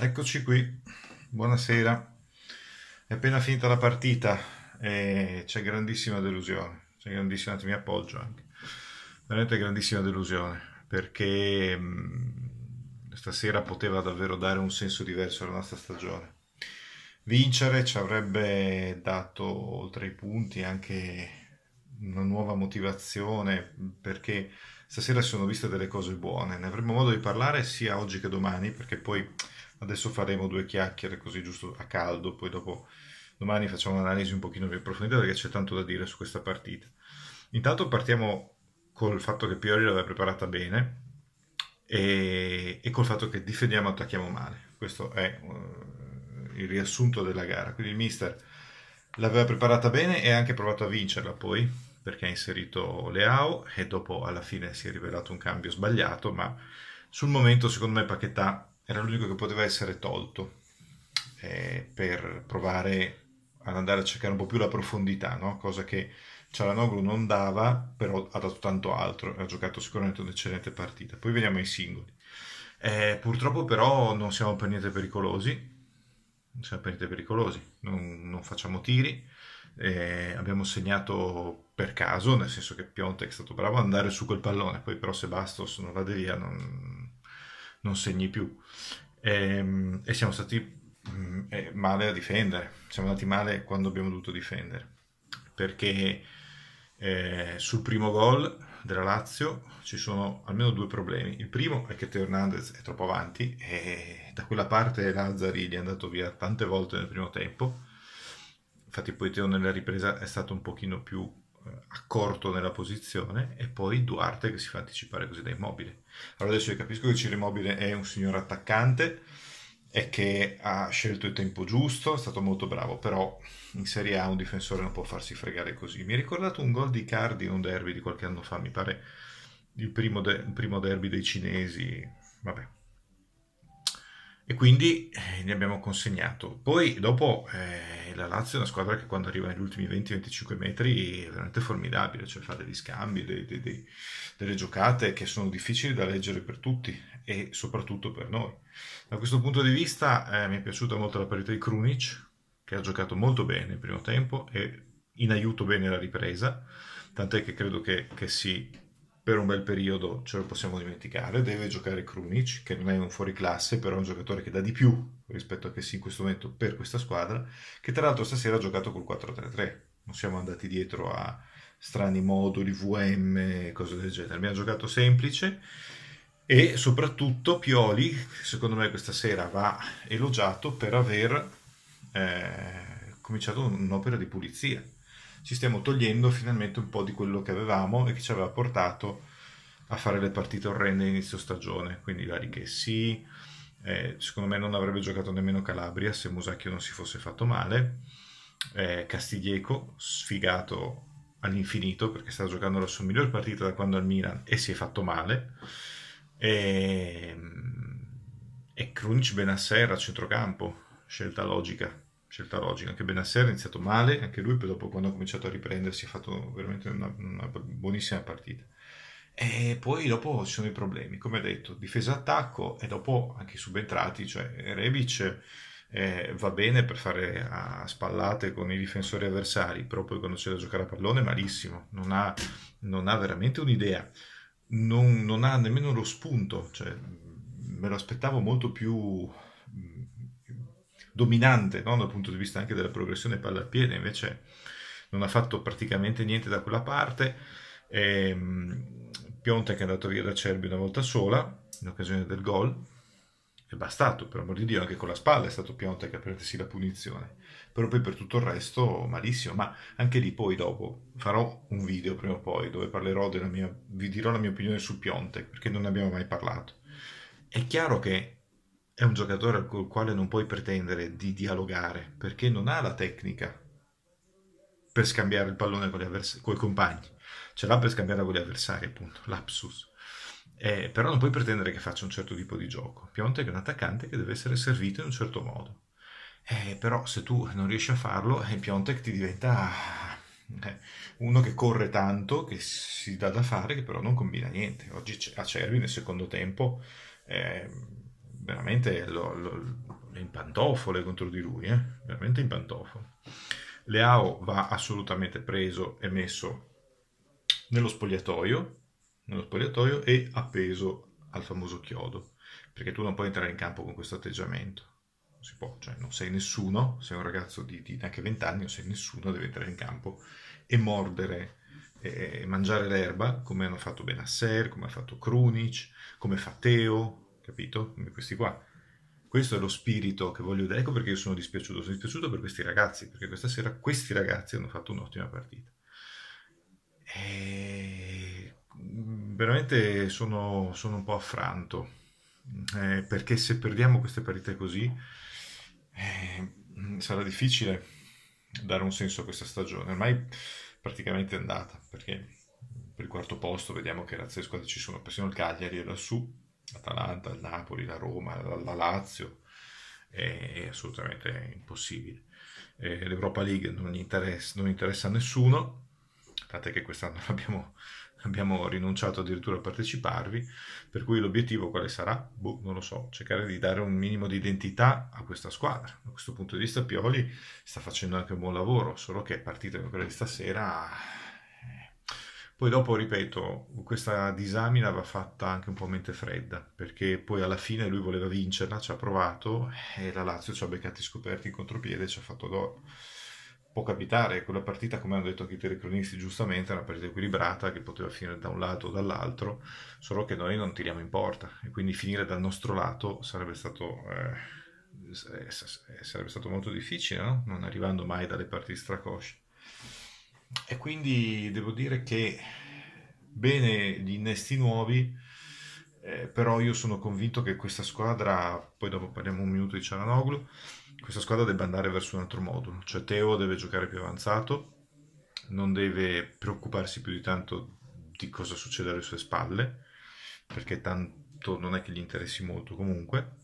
Eccoci qui, buonasera. È appena finita la partita e c'è grandissima delusione, c'è grandissima, mi appoggio anche, veramente grandissima delusione, perché mh, mm, stasera poteva davvero dare un senso diverso alla nostra stagione. Vincere ci avrebbe dato, oltre ai punti, anche una nuova motivazione, perché stasera si sono viste delle cose buone, ne avremo modo di parlare sia oggi che domani, perché poi Adesso faremo due chiacchiere così giusto a caldo, poi dopo domani facciamo un'analisi un pochino più approfondita perché c'è tanto da dire su questa partita. Intanto partiamo col fatto che Pioli l'aveva preparata bene e, e col fatto che difendiamo e attacchiamo male. Questo è uh, il riassunto della gara. Quindi il mister l'aveva preparata bene e ha anche provato a vincerla poi perché ha inserito Leao e dopo alla fine si è rivelato un cambio sbagliato, ma sul momento secondo me Paquetà era l'unico che poteva essere tolto eh, per provare ad andare a cercare un po' più la profondità, no? cosa che Cialanoglu non dava, però ha dato tanto altro, ha giocato sicuramente un'eccellente partita. Poi veniamo ai singoli. Eh, purtroppo però non siamo per niente pericolosi, non siamo per niente pericolosi, non, non facciamo tiri, eh, abbiamo segnato per caso, nel senso che Piontek è stato bravo ad andare su quel pallone, poi però se Bastos non vade via non, non segni più. E, ehm, e siamo stati mm, eh, male a difendere, siamo andati male quando abbiamo dovuto difendere, perché eh, sul primo gol della Lazio ci sono almeno due problemi. Il primo è che Teo Hernandez è troppo avanti e da quella parte Lazzari gli è andato via tante volte nel primo tempo. Infatti poi Teo nella ripresa è stato un pochino più eh, accorto nella posizione e poi Duarte che si fa anticipare così da Immobile. Allora adesso io capisco che Ciro Immobile è un signor attaccante e che ha scelto il tempo giusto, è stato molto bravo, però in Serie A un difensore non può farsi fregare così. Mi ha ricordato un gol di Cardi in un derby di qualche anno fa, mi pare il primo, de- primo derby dei cinesi, vabbè, e quindi eh, ne abbiamo consegnato. Poi dopo eh, la Lazio è una squadra che quando arriva negli ultimi 20-25 metri è veramente formidabile, cioè fa degli scambi, dei, dei, dei, delle giocate che sono difficili da leggere per tutti e soprattutto per noi. Da questo punto di vista eh, mi è piaciuta molto la partita di Krunic, che ha giocato molto bene il primo tempo e in aiuto bene la ripresa, tant'è che credo che, che si per un bel periodo ce lo possiamo dimenticare, deve giocare Krunic, che non è un fuoriclasse, però è un giocatore che dà di più rispetto a che sì in questo momento per questa squadra, che tra l'altro stasera ha giocato col 4-3-3, non siamo andati dietro a strani moduli, VM, cose del genere, abbiamo giocato semplice e soprattutto Pioli, secondo me questa sera va elogiato per aver eh, cominciato un'opera di pulizia ci stiamo togliendo finalmente un po' di quello che avevamo e che ci aveva portato a fare le partite orrende inizio stagione, quindi vari che sì, eh, secondo me non avrebbe giocato nemmeno Calabria se Musacchio non si fosse fatto male, eh, Castiglieco sfigato all'infinito perché stava giocando la sua miglior partita da quando al Milan e si è fatto male, ehm, e, e Crunch Benasser a centrocampo, scelta logica scelta logica. Anche Benasser ha iniziato male, anche lui poi dopo quando ha cominciato a riprendersi ha fatto veramente una, una buonissima partita. E poi dopo ci sono i problemi, come detto, difesa-attacco e dopo anche i subentrati, cioè Rebic eh, va bene per fare a spallate con i difensori avversari, però poi quando c'è da giocare a pallone malissimo, non ha, non ha veramente un'idea, non, non, ha nemmeno lo spunto, cioè, me lo aspettavo molto più dominante no? dal punto di vista anche della progressione palla al piede, invece non ha fatto praticamente niente da quella parte. E, ehm, Pionte che è andato via da Cerbi una volta sola, in occasione del gol, è bastato, per amor di Dio, anche con la spalla è stato Piontek a prendersi la punizione. Però poi per tutto il resto malissimo, ma anche lì poi dopo farò un video prima o poi dove parlerò della mia, vi dirò la mia opinione su Piontek, perché non ne abbiamo mai parlato. È chiaro che è un giocatore col quale non puoi pretendere di dialogare perché non ha la tecnica per scambiare il pallone con, avvers- i compagni, ce l'ha per scambiare con gli avversari, appunto, lapsus. Eh, però non puoi pretendere che faccia un certo tipo di gioco. Piontek è un attaccante che deve essere servito in un certo modo. Eh, però se tu non riesci a farlo, eh, Piontek ti diventa eh, uno che corre tanto, che si dà da fare, che però non combina niente. Oggi a Cervi nel secondo tempo eh, veramente lo, lo, in pantofole contro di lui, eh? veramente in pantofole. Leao va assolutamente preso e messo nello spogliatoio, nello spogliatoio e appeso al famoso chiodo, perché tu non puoi entrare in campo con questo atteggiamento. Non si può, cioè non sei nessuno, sei un ragazzo di, di neanche 20 anni, non sei nessuno, deve entrare in campo e mordere e mangiare l'erba, come hanno fatto Benasser, come ha fatto Krunic, come fa Teo, capito? Come questi qua. Questo è lo spirito che voglio dare, ecco perché io sono dispiaciuto, sono dispiaciuto per questi ragazzi, perché questa sera questi ragazzi hanno fatto un'ottima partita. E... Veramente sono, sono un po' affranto, eh, perché se perdiamo queste partite così eh, sarà difficile dare un senso a questa stagione, ormai praticamente è andata, perché per il quarto posto vediamo che razze squadre ci sono, persino il Cagliari è lassù, l'Atalanta, il Napoli, la Roma, la, la Lazio, è, è assolutamente impossibile. Eh, L'Europa League non, interessa, non interessa a nessuno, tant'è che quest'anno abbiamo, abbiamo, rinunciato addirittura a parteciparvi, per cui l'obiettivo quale sarà? Boh, non lo so, cercare di dare un minimo di identità a questa squadra. Da questo punto di vista Pioli sta facendo anche un buon lavoro, solo che partite come quella di stasera poi dopo, ripeto, questa disamina va fatta anche un po' mente fredda, perché poi alla fine lui voleva vincerla, ci ha provato e la Lazio ci ha beccati scoperti in contropiede e ci ha fatto d'oro. Può capitare, quella partita, come hanno detto anche i telecronisti giustamente, è una partita equilibrata che poteva finire da un lato o dall'altro, solo che noi non tiriamo in porta e quindi finire dal nostro lato sarebbe stato... Eh, eh, eh sarebbe stato molto difficile, no? non arrivando mai dalle parti stracosce e quindi devo dire che bene gli innesti nuovi, eh, però io sono convinto che questa squadra, poi dopo parliamo un minuto di Cialanoglu, questa squadra debba andare verso un altro modulo, cioè Teo deve giocare più avanzato, non deve preoccuparsi più di tanto di cosa succede alle sue spalle, perché tanto non è che gli interessi molto comunque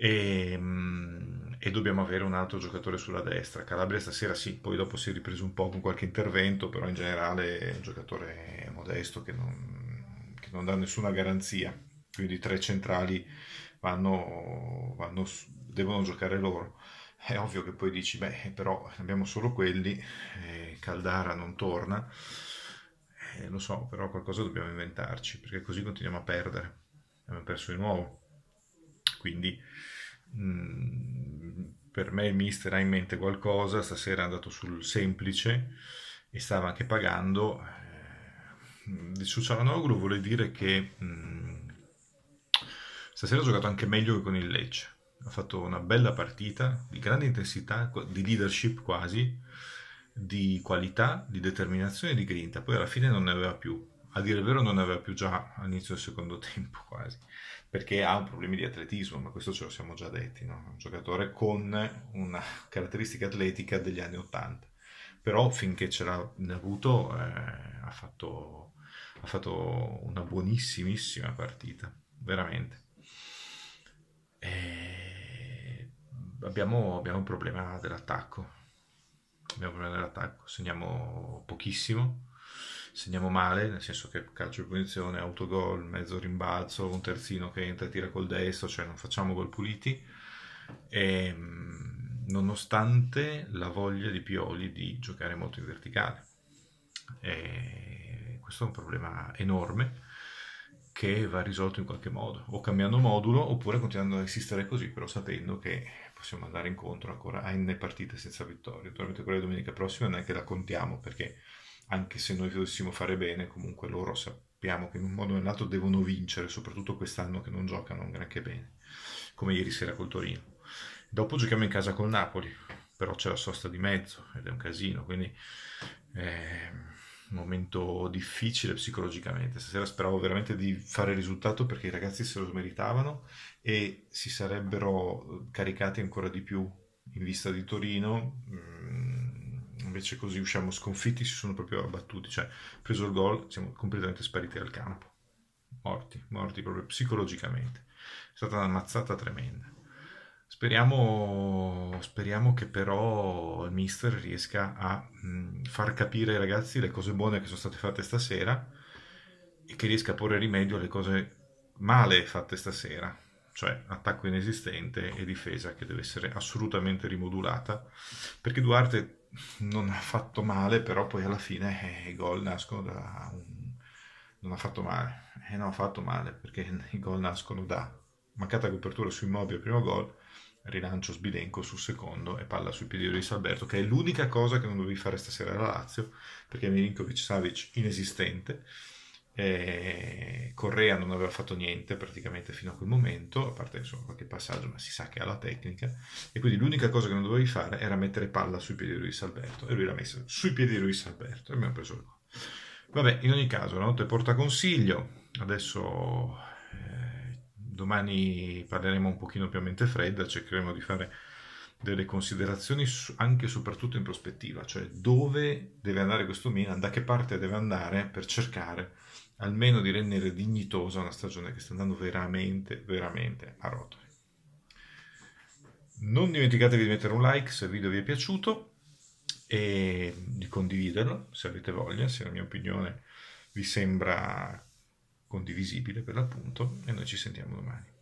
e, ehm, e, dobbiamo avere un altro giocatore sulla destra. Calabria stasera sì, poi dopo si è ripreso un po' con qualche intervento, però in generale è un giocatore modesto che non, che non dà nessuna garanzia, quindi tre centrali vanno, vanno, devono giocare loro. È ovvio che poi dici, beh, però abbiamo solo quelli, eh, Caldara non torna, eh, lo so, però qualcosa dobbiamo inventarci, perché così continuiamo a perdere. Abbiamo perso di nuovo quindi mh, mm, per me il mister ha in mente qualcosa, stasera è andato sul semplice e stava anche pagando. Eh, su Cialanoglu vuol dire che mh, mm, stasera ha giocato anche meglio che con il Lecce, ha fatto una bella partita di grande intensità, di leadership quasi, di qualità, di determinazione e di grinta, poi alla fine non ne aveva più, a dire il vero non aveva più già all'inizio del secondo tempo quasi, perché ha un problema di atletismo, ma questo ce lo siamo già detti, no? un giocatore con una caratteristica atletica degli anni Ottanta, però finché ce l'ha avuto eh, ha, fatto, ha fatto una buonissimissima partita, veramente. E abbiamo, abbiamo un problema dell'attacco, abbiamo un problema dell'attacco, segniamo pochissimo segniamo male, nel senso che calcio di punizione, autogol, mezzo rimbalzo, un terzino che entra e tira col destro, cioè non facciamo gol puliti. E, ehm, nonostante la voglia di Pioli di giocare molto in verticale. E eh, questo è un problema enorme che va risolto in qualche modo, o cambiando modulo oppure continuando a esistere così, però sapendo che possiamo andare incontro ancora a n partite senza vittoria. Naturalmente quella di domenica prossima non è che la contiamo perché anche se noi dovessimo fare bene, comunque loro sappiamo che in un modo o nell'altro devono vincere, soprattutto quest'anno che non giocano granché bene, come ieri sera col Torino. Dopo giochiamo in casa col Napoli, però c'è la sosta di mezzo ed è un casino, quindi è ehm, un momento difficile psicologicamente. Stasera speravo veramente di fare il risultato perché i ragazzi se lo meritavano e si sarebbero caricati ancora di più in vista di Torino. Mh, mm, invece così usciamo sconfitti, si sono proprio abbattuti, cioè preso il gol siamo completamente spariti dal campo, morti, morti proprio psicologicamente, è stata una mazzata tremenda. Speriamo, speriamo che però il mister riesca a mh, far capire ai ragazzi le cose buone che sono state fatte stasera e che riesca a porre rimedio alle cose male fatte stasera, cioè attacco inesistente e difesa che deve essere assolutamente rimodulata, perché Duarte non ha fatto male, però poi alla fine eh, i gol nascono da un... non ha fatto male, eh no, ha fatto male, perché i gol nascono da mancata copertura su Immobile primo gol, rilancio Sbilenco sul secondo e palla sui piedi di Salberto, che è l'unica cosa che non dovevi fare stasera alla Lazio, perché Milinkovic-Savic inesistente, eh, Correa non aveva fatto niente praticamente fino a quel momento, a parte insomma, qualche passaggio, ma si sa che ha la tecnica, e quindi l'unica cosa che non dovevi fare era mettere palla sui piedi di Luis Alberto, e lui l'ha messa sui piedi di Luis Alberto, e abbiamo preso il gol. Vabbè, in ogni caso, la notte porta consiglio, adesso eh, domani parleremo un pochino più a mente fredda, cercheremo di fare delle considerazioni su, anche e soprattutto in prospettiva, cioè dove deve andare questo Milan, da che parte deve andare per cercare almeno di rendere dignitosa una stagione che sta andando veramente, veramente a rotoli. Non dimenticatevi di mettere un like se il video vi è piaciuto e di condividerlo se avete voglia, se la mia opinione vi sembra condivisibile per l'appunto e noi ci sentiamo domani.